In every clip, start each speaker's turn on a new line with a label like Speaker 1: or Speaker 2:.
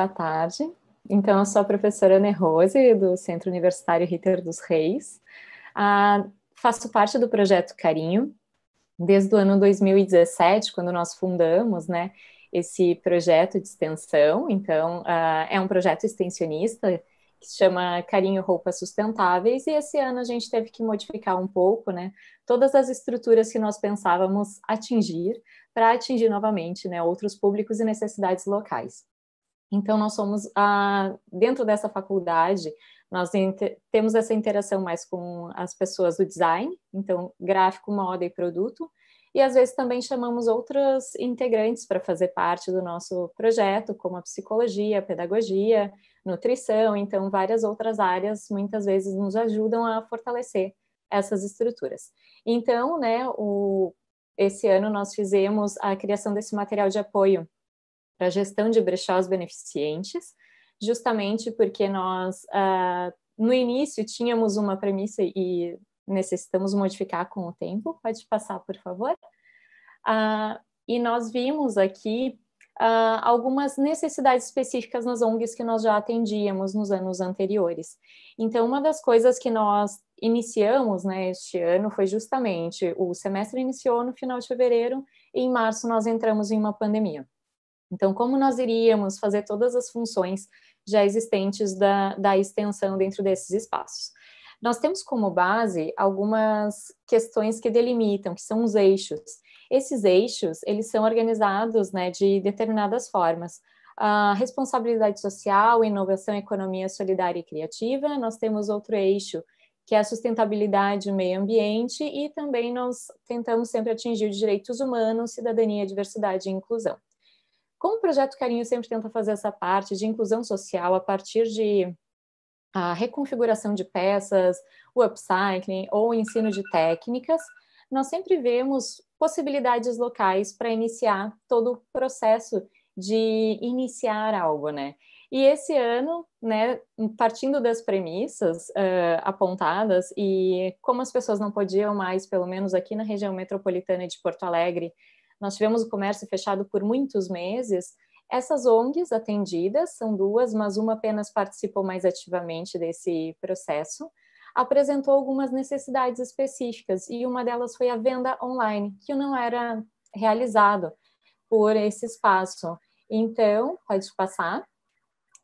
Speaker 1: boa tarde. Então, eu sou a professora Ana Rose, do Centro Universitário Ritter dos Reis. Ah, faço parte do projeto Carinho, desde o ano 2017, quando nós fundamos, né? Esse projeto de extensão, então, ah, é um projeto extensionista que se chama Carinho Roupas Sustentáveis, e esse ano a gente teve que modificar um pouco, né, todas as estruturas que nós pensávamos atingir, para atingir novamente, né, outros públicos e necessidades locais. Então, nós somos, dentro dessa faculdade, nós temos essa interação mais com as pessoas do design, então, gráfico, moda e produto, e às vezes também chamamos outros integrantes para fazer parte do nosso projeto, como a psicologia, a pedagogia, nutrição, então, várias outras áreas muitas vezes nos ajudam a fortalecer essas estruturas. Então, né, o, esse ano nós fizemos a criação desse material de apoio para a gestão de brechós beneficientes, justamente porque nós, uh, no início, tínhamos uma premissa e necessitamos modificar com o tempo. Pode passar, por favor. Uh, e nós vimos aqui uh, algumas necessidades específicas nas ONGs que nós já atendíamos nos anos anteriores. Então, uma das coisas que nós iniciamos né, este ano foi justamente o semestre iniciou no final de fevereiro e em março nós entramos em uma pandemia. Então, como nós iríamos fazer todas as funções já existentes da, da extensão dentro desses espaços? Nós temos como base algumas questões que delimitam, que são os eixos. Esses eixos, eles são organizados né, de determinadas formas. A responsabilidade social, inovação, economia solidária e criativa. Nós temos outro eixo, que é a sustentabilidade e meio ambiente, e também nós tentamos sempre atingir os direitos humanos, cidadania, diversidade e inclusão. Como o Projeto Carinho sempre tenta fazer essa parte de inclusão social a partir de a reconfiguração de peças, o upcycling ou o ensino de técnicas, nós sempre vemos possibilidades locais para iniciar todo o processo de iniciar algo, né? E esse ano, né, partindo das premissas uh, apontadas e como as pessoas não podiam mais, pelo menos aqui na região metropolitana de Porto Alegre, nós tivemos o comércio fechado por muitos meses, essas ONGs atendidas, são duas, mas uma apenas participou mais ativamente desse processo, apresentou algumas necessidades específicas e uma delas foi a venda online, que não era realizado por esse espaço. Então, pode passar.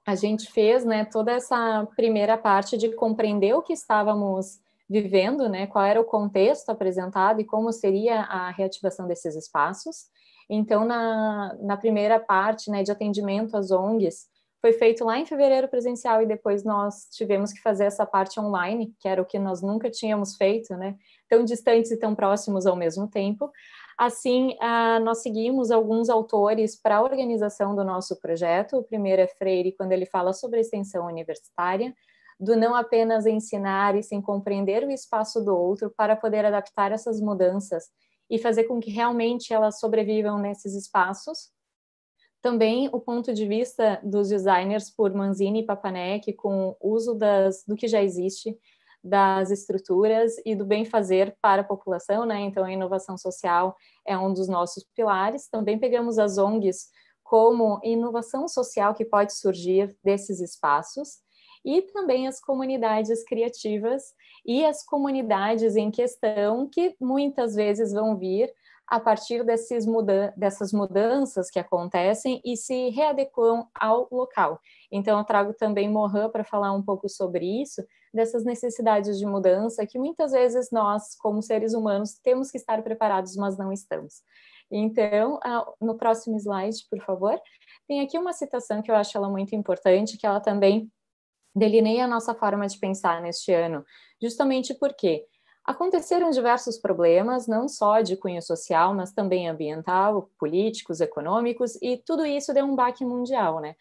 Speaker 1: A gente fez né, toda essa primeira parte de compreender o que estávamos vivendo, né, qual era o contexto apresentado e como seria a reativação desses espaços. Então, na, na primeira parte né, de atendimento às ONGs, foi feito lá em fevereiro presencial e depois nós tivemos que fazer essa parte online, que era o que nós nunca tínhamos feito, né? Tão distantes e tão próximos ao mesmo tempo. Assim, nós seguimos alguns autores para a organização do nosso projeto. O primeiro é Freire, quando ele fala sobre extensão universitária do não apenas ensinar e sim compreender o espaço do outro para poder adaptar essas mudanças e fazer com que realmente elas sobrevivam nesses espaços. Também o ponto de vista dos designers por Manzini e Papanek com o uso das, do que já existe, das estruturas e do bem fazer para a população, né? Então a inovação social é um dos nossos pilares. Também pegamos as ONGs como inovação social que pode surgir desses espaços e também as comunidades criativas e as comunidades em questão, que muitas vezes vão vir a partir muda dessas mudanças que acontecem e se readequam ao local. Então, eu trago também Mohan para falar um pouco sobre isso, dessas necessidades de mudança que muitas vezes nós, como seres humanos, temos que estar preparados, mas não estamos. Então, no próximo slide, por favor, tem aqui uma citação que eu acho ela muito importante, que ela também delineia a nossa forma de pensar neste ano, justamente porque aconteceram diversos problemas, não só de cunho social, mas também ambiental, políticos, econômicos, e tudo isso deu um baque mundial, né?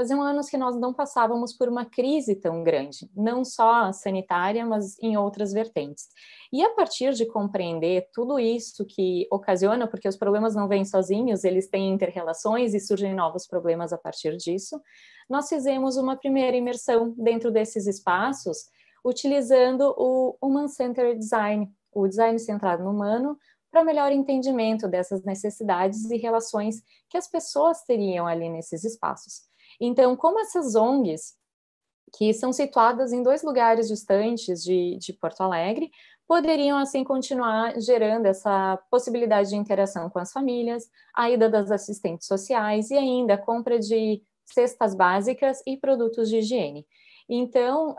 Speaker 1: Faziam anos que nós não passávamos por uma crise tão grande, não só sanitária, mas em outras vertentes. E a partir de compreender tudo isso que ocasiona, porque os problemas não vêm sozinhos, eles têm interrelações e surgem novos problemas a partir disso, nós fizemos uma primeira imersão dentro desses espaços, utilizando o Human Centered Design, o design centrado no humano, para melhor entendimento dessas necessidades e relações que as pessoas teriam ali nesses espaços. Então, como essas ONGs, que são situadas em dois lugares distantes de, de Porto Alegre, poderiam assim continuar gerando essa possibilidade de interação com as famílias, a ida das assistentes sociais e ainda a compra de cestas básicas e produtos de higiene. Então,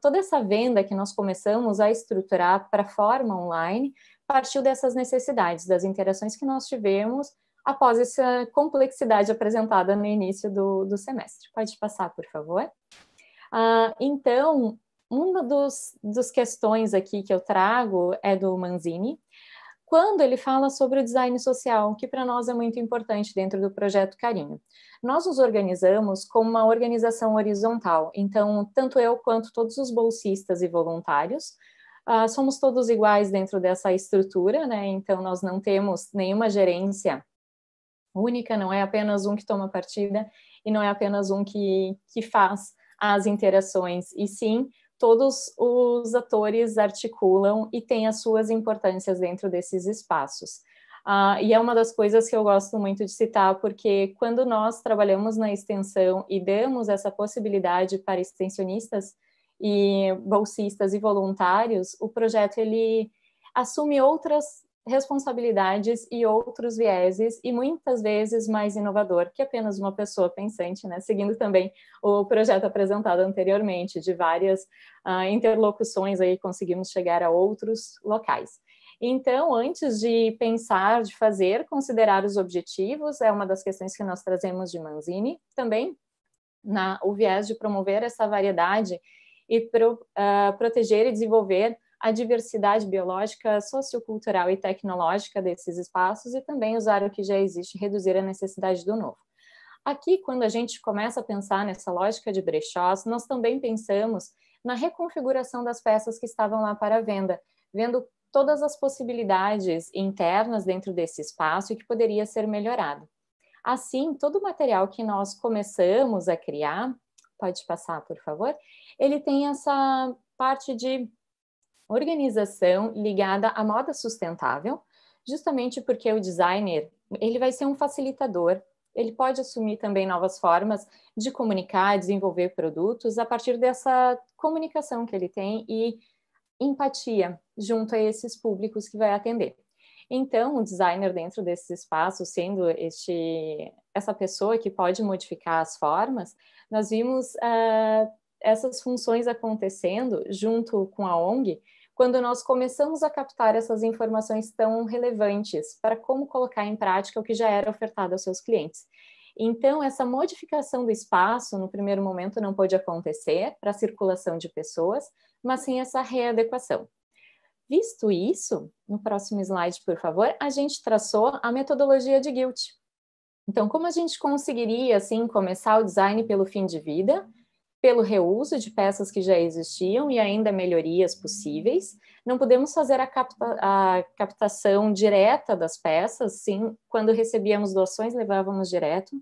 Speaker 1: toda essa venda que nós começamos a estruturar para forma online partiu dessas necessidades, das interações que nós tivemos após essa complexidade apresentada no início do, do semestre. Pode passar, por favor. Ah, então, uma dos, dos questões aqui que eu trago é do Manzini, quando ele fala sobre o design social, que para nós é muito importante dentro do projeto Carinho. Nós nos organizamos como uma organização horizontal, então, tanto eu quanto todos os bolsistas e voluntários uh, somos todos iguais dentro dessa estrutura, né? Então, nós não temos nenhuma gerência única, não é apenas um que toma partida e não é apenas um que, que faz as interações, e sim todos os atores articulam e têm as suas importâncias dentro desses espaços. Uh, e é uma das coisas que eu gosto muito de citar, porque quando nós trabalhamos na extensão e damos essa possibilidade para extensionistas e bolsistas e voluntários, o projeto ele assume outras responsabilidades e outros vieses, e muitas vezes mais inovador que apenas uma pessoa pensante, né? seguindo também o projeto apresentado anteriormente, de várias uh, interlocuções aí conseguimos chegar a outros locais. Então, antes de pensar, de fazer, considerar os objetivos é uma das questões que nós trazemos de Manzini também, na, o viés de promover essa variedade e pro, uh, proteger e desenvolver a diversidade biológica, sociocultural e tecnológica desses espaços e também usar o que já existe e reduzir a necessidade do novo. Aqui, quando a gente começa a pensar nessa lógica de brechós, nós também pensamos na reconfiguração das peças que estavam lá para venda, vendo todas as possibilidades internas dentro desse espaço e que poderia ser melhorado. Assim, todo o material que nós começamos a criar, pode passar, por favor, ele tem essa parte de organização ligada à moda sustentável, justamente porque o designer ele vai ser um facilitador. Ele pode assumir também novas formas de comunicar, desenvolver produtos a partir dessa comunicação que ele tem e empatia junto a esses públicos que vai atender. Então, o designer dentro desse espaço, sendo este essa pessoa que pode modificar as formas, nós vimos uh, essas funções acontecendo junto com a ONG quando nós começamos a captar essas informações tão relevantes para como colocar em prática o que já era ofertado aos seus clientes. Então, essa modificação do espaço, no primeiro momento, não pôde acontecer para a circulação de pessoas, mas sim essa readequação. Visto isso, no próximo slide, por favor, a gente traçou a metodologia de Guilt. Então, como a gente conseguiria, assim, começar o design pelo fim de vida, pelo reuso de peças que já existiam e ainda melhorias possíveis. Não podemos fazer a, capta, a, captação direta das peças, sim, quando recebíamos doações levávamos direto,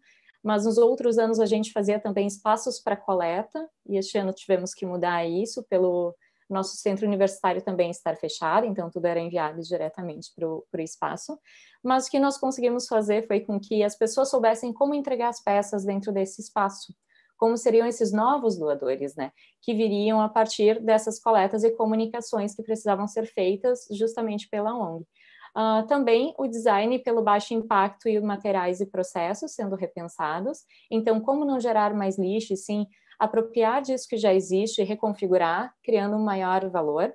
Speaker 1: mas nos outros anos a gente fazia também espaços para coleta, e este ano tivemos que mudar isso pelo nosso centro universitário também estar fechado, então tudo era enviado diretamente para o espaço. Mas o que nós conseguimos fazer foi com que as pessoas soubessem como entregar as peças dentro desse espaço como seriam esses novos doadores, né? Que viriam a partir dessas coletas e comunicações que precisavam ser feitas justamente pela ONG. Uh, também o design pelo baixo impacto e os materiais e processos sendo repensados. Então, como não gerar mais lixo, e sim apropriar disso que já existe e reconfigurar, criando um maior valor.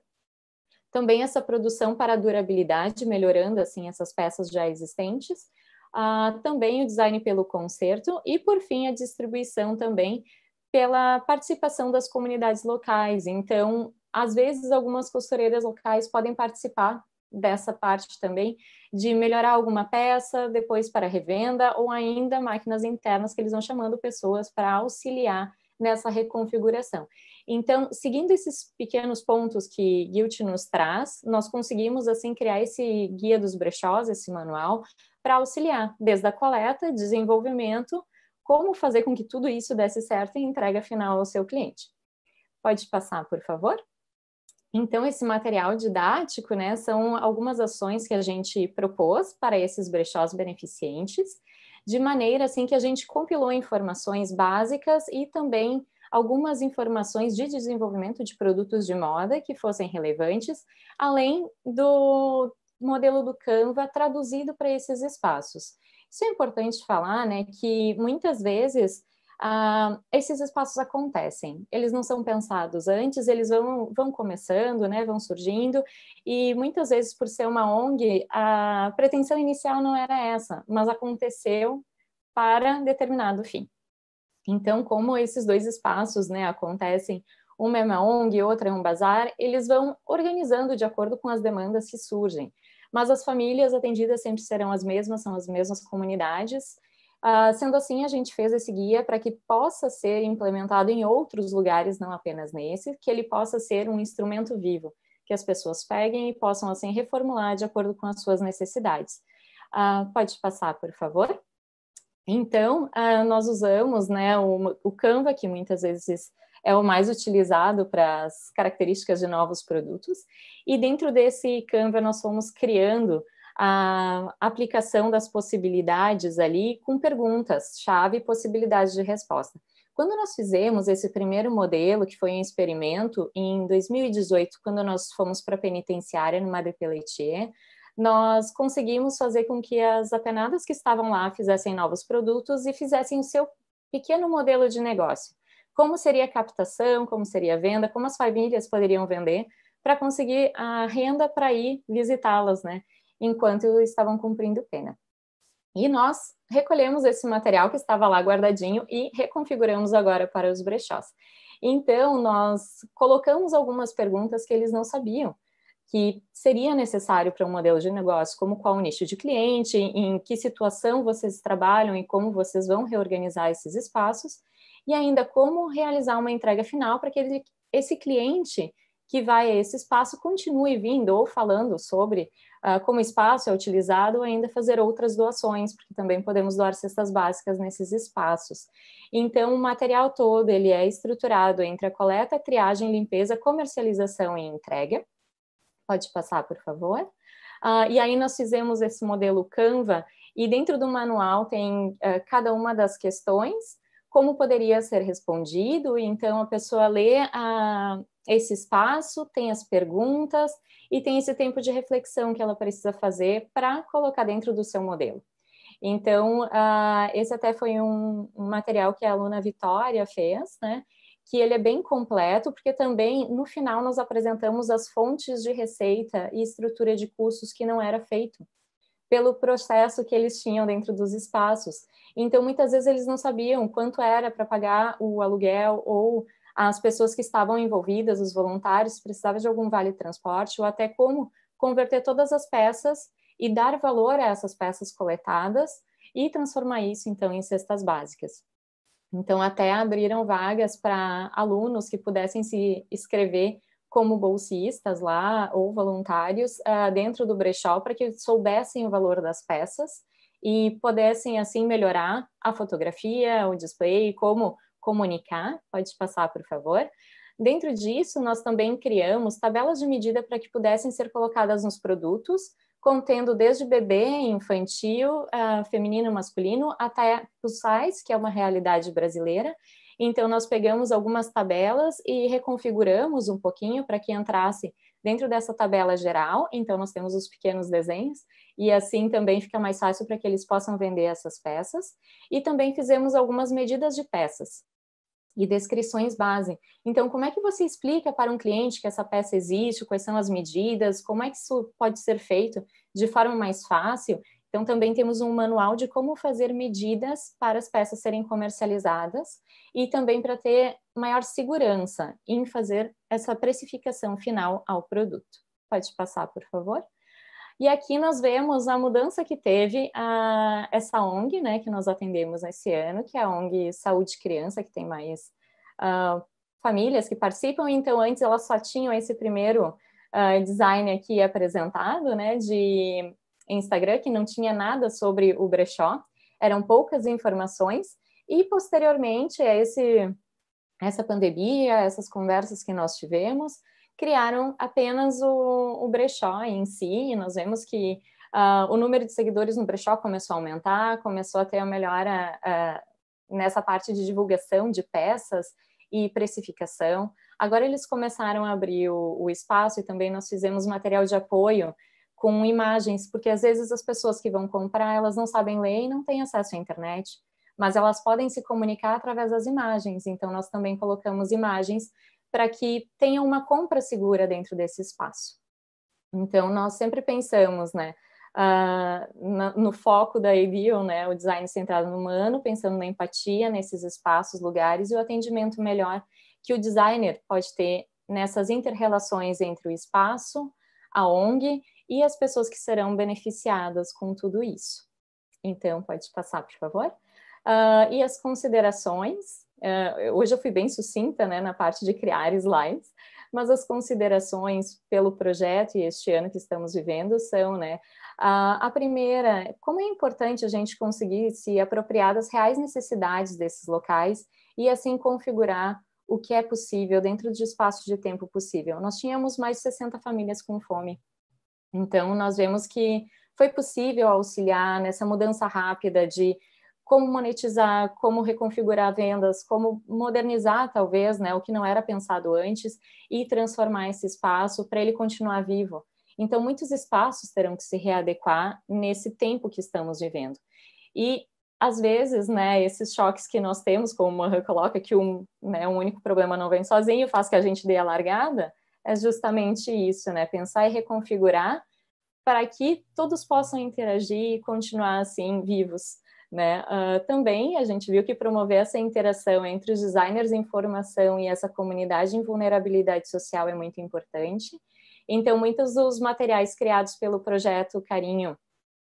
Speaker 1: Também essa produção para durabilidade, melhorando assim essas peças já existentes uh, também o design pelo concerto e, por fim, a distribuição também pela participação das comunidades locais. Então, às vezes, algumas costureiras locais podem participar dessa parte também, de melhorar alguma peça, depois para revenda, ou ainda máquinas internas que eles vão chamando pessoas para auxiliar nessa reconfiguração. Então, seguindo esses pequenos pontos que Guilt nos traz, nós conseguimos assim criar esse guia dos brechós, esse manual, para auxiliar, desde a coleta, desenvolvimento, como fazer com que tudo isso desse certo e entrega final ao seu cliente. Pode passar, por favor? Então, esse material didático, né, são algumas ações que a gente propôs para esses brechós beneficentes, de maneira assim que a gente compilou informações básicas e também algumas informações de desenvolvimento de produtos de moda que fossem relevantes, além do, modelo do Canva traduzido para esses espaços. Isso é importante falar, né, que muitas vezes ah, esses espaços acontecem, eles não são pensados antes, eles vão, vão começando, né, vão surgindo, e muitas vezes, por ser uma ONG, a pretensão inicial não era essa, mas aconteceu para determinado fim. Então, como esses dois espaços né, acontecem, uma é uma ONG, outra é um bazar, eles vão organizando de acordo com as demandas que surgem mas as famílias atendidas sempre serão as mesmas, são as mesmas comunidades. Uh, sendo assim, a gente fez esse guia para que possa ser implementado em outros lugares, não apenas nesse, que ele possa ser um instrumento vivo, que as pessoas peguem e possam assim reformular de acordo com as suas necessidades. Uh, pode passar, por favor? Então, uh, nós usamos né, o, o Canva, que muitas vezes é o mais utilizado para as características de novos produtos. E dentro desse Canva, nós fomos criando a aplicação das possibilidades ali com perguntas, chave e possibilidade de resposta. Quando nós fizemos esse primeiro modelo, que foi um experimento, em 2018, quando nós fomos para a penitenciária no Madre Pelletier, nós conseguimos fazer com que as apenadas que estavam lá fizessem novos produtos e fizessem o seu pequeno modelo de negócio como seria a captação, como seria a venda, como as famílias poderiam vender para conseguir a renda para ir visitá-las, né? Enquanto estavam cumprindo pena. E nós recolhemos esse material que estava lá guardadinho e reconfiguramos agora para os brechós. Então, nós colocamos algumas perguntas que eles não sabiam que seria necessário para um modelo de negócio, como qual o nicho de cliente, em que situação vocês trabalham e como vocês vão reorganizar esses espaços e ainda como realizar uma entrega final para que ele, esse cliente que vai a esse espaço continue vindo ou falando sobre uh, como o espaço é utilizado, ou ainda fazer outras doações, porque também podemos doar cestas básicas nesses espaços. Então, o material todo ele é estruturado entre a coleta, triagem, limpeza, comercialização e entrega. Pode passar, por favor. Uh, e aí nós fizemos esse modelo Canva, e dentro do manual tem uh, cada uma das questões como poderia ser respondido. Então, a pessoa lê a, ah, esse espaço, tem as perguntas e tem esse tempo de reflexão que ela precisa fazer para colocar dentro do seu modelo. Então, uh, esse até foi um, um, material que a aluna Vitória fez, né? Que ele é bem completo, porque também no final nós apresentamos as fontes de receita e estrutura de custos que não era feito pelo processo que eles tinham dentro dos espaços. Então, muitas vezes eles não sabiam quanto era para pagar o aluguel ou as pessoas que estavam envolvidas, os voluntários, precisavam de algum vale transporte ou até como converter todas as peças e dar valor a essas peças coletadas e transformar isso então em cestas básicas. Então até abriram vagas para alunos que pudessem se inscrever como bolsistas lá ou voluntários uh, dentro do brechó para que soubessem o valor das peças e pudessem assim melhorar a fotografia, o display, como comunicar. Pode passar, por favor. Dentro disso, nós também criamos tabelas de medida para que pudessem ser colocadas nos produtos, contendo desde bebê, infantil, uh, feminino, masculino, até plus size, que é uma realidade brasileira, então, nós pegamos algumas tabelas e reconfiguramos um pouquinho para que entrasse dentro dessa tabela geral. Então, nós temos os pequenos desenhos, e assim também fica mais fácil para que eles possam vender essas peças. E também fizemos algumas medidas de peças e descrições base. Então, como é que você explica para um cliente que essa peça existe, quais são as medidas, como é que isso pode ser feito de forma mais fácil então, também temos um manual de como fazer medidas para as peças serem comercializadas e também para ter maior segurança em fazer essa precificação final ao produto. Pode passar, por favor. E aqui nós vemos a mudança que teve a, essa ONG, né, que nós atendemos esse ano, que é a ONG Saúde Criança, que tem mais uh, famílias que participam. Então, antes elas só tinham esse primeiro uh, design aqui apresentado, né, de Instagram, que não tinha nada sobre o brechó, eram poucas informações, e posteriormente a esse, essa pandemia, essas conversas que nós tivemos, criaram apenas o, o brechó em si, e nós vemos que uh, o número de seguidores no brechó começou a aumentar, começou a ter a melhora uh, nessa parte de divulgação de peças e precificação. Agora eles começaram a abrir o, o espaço e também nós fizemos material de apoio com imagens, porque às vezes as pessoas que vão comprar, elas não sabem ler e não têm acesso à internet, mas elas podem se comunicar através das imagens. Então nós também colocamos imagens para que tenha uma compra segura dentro desse espaço. Então nós sempre pensamos, né, uh, no foco da Ideal, né, o design centrado no humano, pensando na empatia nesses espaços, lugares e o atendimento melhor que o designer pode ter nessas interrelações entre o espaço, a ONG e as pessoas que serão beneficiadas com tudo isso. Então, pode passar, por favor. Uh, e as considerações. Uh, hoje eu fui bem sucinta né, na parte de criar slides, mas as considerações pelo projeto e este ano que estamos vivendo são, né, a, a primeira, como é importante a gente conseguir se apropriar das reais necessidades desses locais e assim configurar o que é possível dentro do espaço de tempo possível. Nós tínhamos mais de 60 famílias com fome então, nós vemos que foi possível auxiliar nessa mudança rápida de como monetizar, como reconfigurar vendas, como modernizar, talvez, né, o que não era pensado antes e transformar esse espaço para ele continuar vivo. Então, muitos espaços terão que se readequar nesse tempo que estamos vivendo. E, às vezes, né, esses choques que nós temos, como o Mohan coloca, que um, né, um único problema não vem sozinho, faz que a gente dê a largada, é justamente isso, né? Pensar e reconfigurar para que todos possam interagir e continuar assim vivos. Né? Uh, também a gente viu que promover essa interação entre os designers em formação e essa comunidade em vulnerabilidade social é muito importante. Então, muitos dos materiais criados pelo projeto Carinho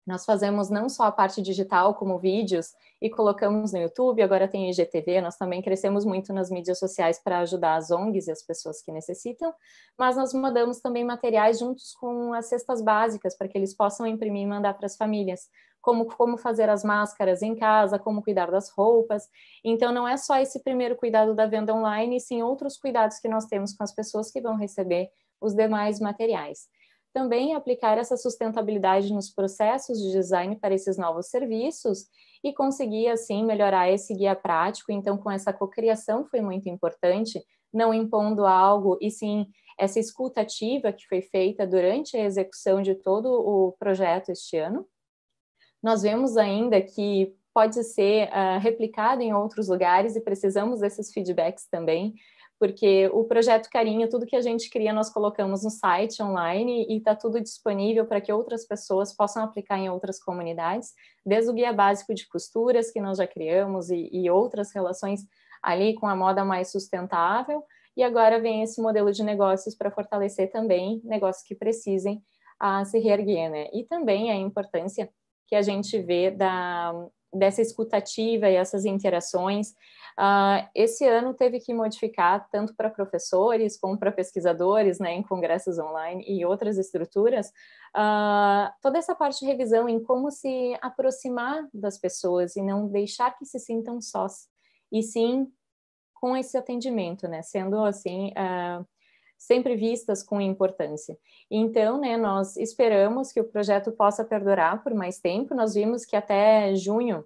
Speaker 1: nós fazemos não só a parte digital, como vídeos, e colocamos no YouTube, agora tem IGTV, nós também crescemos muito nas mídias sociais para ajudar as ONGs e as pessoas que necessitam, mas nós mandamos também materiais juntos com as cestas básicas, para que eles possam imprimir e mandar para as famílias, como, como fazer as máscaras em casa, como cuidar das roupas. Então, não é só esse primeiro cuidado da venda online, e sim outros cuidados que nós temos com as pessoas que vão receber os demais materiais também aplicar essa sustentabilidade nos processos de design para esses novos serviços e conseguir, assim, melhorar esse guia prático. Então, com essa cocriação foi muito importante, não impondo algo, e sim essa escutativa que foi feita durante a execução de todo o projeto este ano. Nós vemos ainda que pode ser uh, replicado em outros lugares e precisamos desses feedbacks também porque o projeto Carinho, tudo que a gente cria, nós colocamos no site online e está tudo disponível para que outras pessoas possam aplicar em outras comunidades, desde o guia básico de costuras que nós já criamos e, e outras relações ali com a moda mais sustentável. E agora vem esse modelo de negócios para fortalecer também negócios que precisem a ah, se reerguer, né? E também a importância que a gente vê da, dessa escutativa e essas interações. Uh, esse ano teve que modificar tanto para professores como para pesquisadores, né, em congressos online e outras estruturas, uh, toda essa parte de revisão em como se aproximar das pessoas e não deixar que se sintam sós, e sim com esse atendimento, né, sendo assim uh, sempre vistas com importância. Então, né, nós esperamos que o projeto possa perdurar por mais tempo. Nós vimos que até junho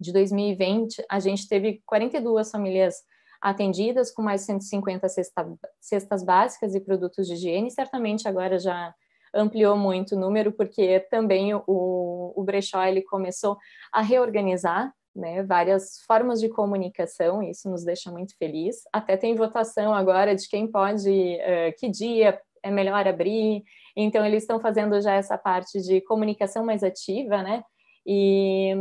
Speaker 1: de 2020 a gente teve 42 famílias atendidas com mais 150 cesta, cestas básicas e produtos de higiene. Certamente agora já ampliou muito o número porque também o, o brechó ele começou a reorganizar né, várias formas de comunicação, isso nos deixa muito feliz. Até tem votação agora de quem pode, uh, que dia é melhor abrir. Então, eles estão fazendo já essa parte de comunicação mais ativa, né? E,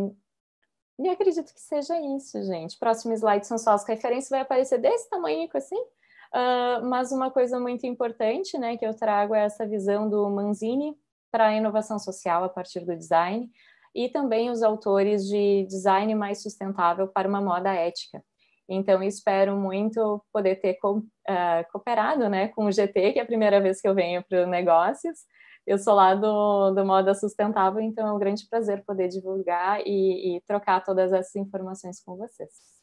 Speaker 1: e acredito que seja isso, gente. Próximo slide são só as referências, vai aparecer desse tamanho assim. Uh, mas uma coisa muito importante, né, que eu trago é essa visão do Manzini para a inovação social a partir do design e também os autores de design mais sustentável para uma moda ética. Então, espero muito poder ter co uh, ah, cooperado né, com o GT, que é a primeira vez que eu venho para o Negócios. Eu sou lá do, do Moda Sustentável, então é um grande prazer poder divulgar e, e trocar todas essas informações com vocês.